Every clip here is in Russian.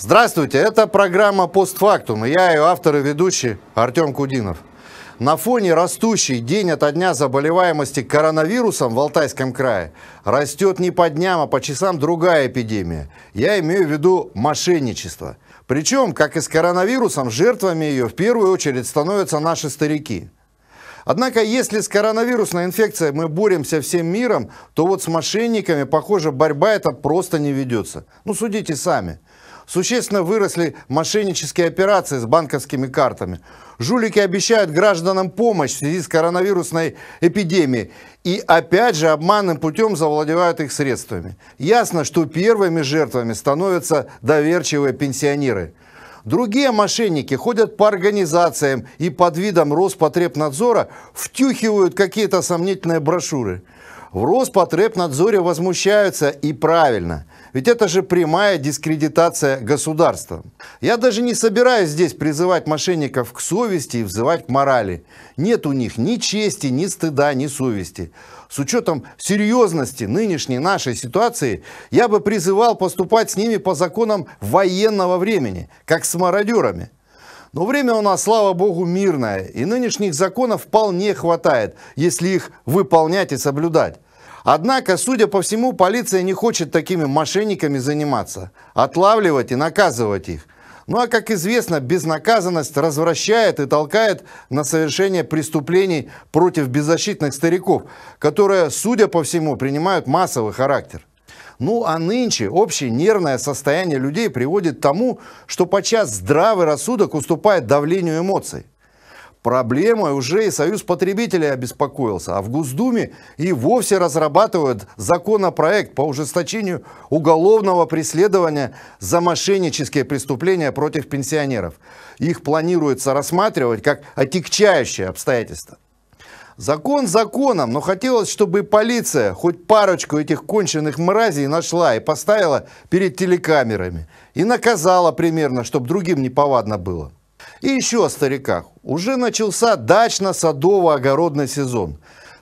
Здравствуйте, это программа «Постфактум» и я ее автор и ведущий Артем Кудинов. На фоне растущей день ото дня заболеваемости коронавирусом в Алтайском крае растет не по дням, а по часам другая эпидемия. Я имею в виду мошенничество. Причем, как и с коронавирусом, жертвами ее в первую очередь становятся наши старики. Однако, если с коронавирусной инфекцией мы боремся всем миром, то вот с мошенниками, похоже, борьба эта просто не ведется. Ну, судите сами. Существенно выросли мошеннические операции с банковскими картами. Жулики обещают гражданам помощь в связи с коронавирусной эпидемией и опять же обманным путем завладевают их средствами. Ясно, что первыми жертвами становятся доверчивые пенсионеры. Другие мошенники ходят по организациям и под видом Роспотребнадзора втюхивают какие-то сомнительные брошюры. В Роспотребнадзоре возмущаются и правильно. Ведь это же прямая дискредитация государства. Я даже не собираюсь здесь призывать мошенников к совести и взывать к морали. Нет у них ни чести, ни стыда, ни совести. С учетом серьезности нынешней нашей ситуации, я бы призывал поступать с ними по законам военного времени, как с мародерами. Но время у нас, слава богу, мирное, и нынешних законов вполне хватает, если их выполнять и соблюдать. Однако, судя по всему, полиция не хочет такими мошенниками заниматься, отлавливать и наказывать их. Ну а как известно, безнаказанность развращает и толкает на совершение преступлений против беззащитных стариков, которые, судя по всему, принимают массовый характер. Ну а нынче общее нервное состояние людей приводит к тому, что подчас здравый рассудок уступает давлению эмоций. Проблемой уже и Союз потребителей обеспокоился, а в Госдуме и вовсе разрабатывают законопроект по ужесточению уголовного преследования за мошеннические преступления против пенсионеров. Их планируется рассматривать как отягчающее обстоятельство. Закон законом, но хотелось, чтобы и полиция хоть парочку этих конченых мразей нашла и поставила перед телекамерами. И наказала примерно, чтобы другим неповадно было. И еще о стариках. Уже начался дачно-садово-огородный сезон.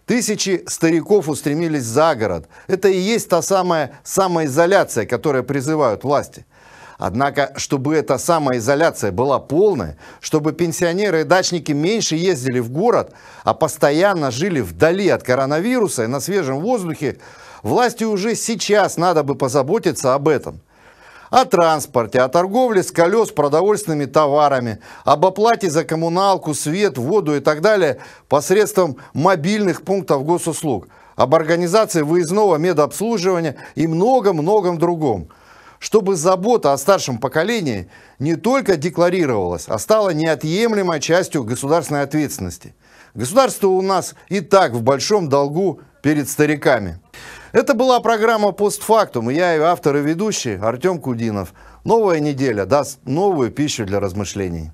Тысячи стариков устремились за город. Это и есть та самая самоизоляция, которую призывают власти – Однако, чтобы эта самоизоляция была полная, чтобы пенсионеры и дачники меньше ездили в город, а постоянно жили вдали от коронавируса и на свежем воздухе, власти уже сейчас надо бы позаботиться об этом о транспорте, о торговле с колес продовольственными товарами, об оплате за коммуналку, свет, воду и так далее посредством мобильных пунктов госуслуг, об организации выездного медобслуживания и многом-многом другом чтобы забота о старшем поколении не только декларировалась, а стала неотъемлемой частью государственной ответственности. Государство у нас и так в большом долгу перед стариками. Это была программа «Постфактум», я ее автор и ведущий Артем Кудинов. Новая неделя даст новую пищу для размышлений.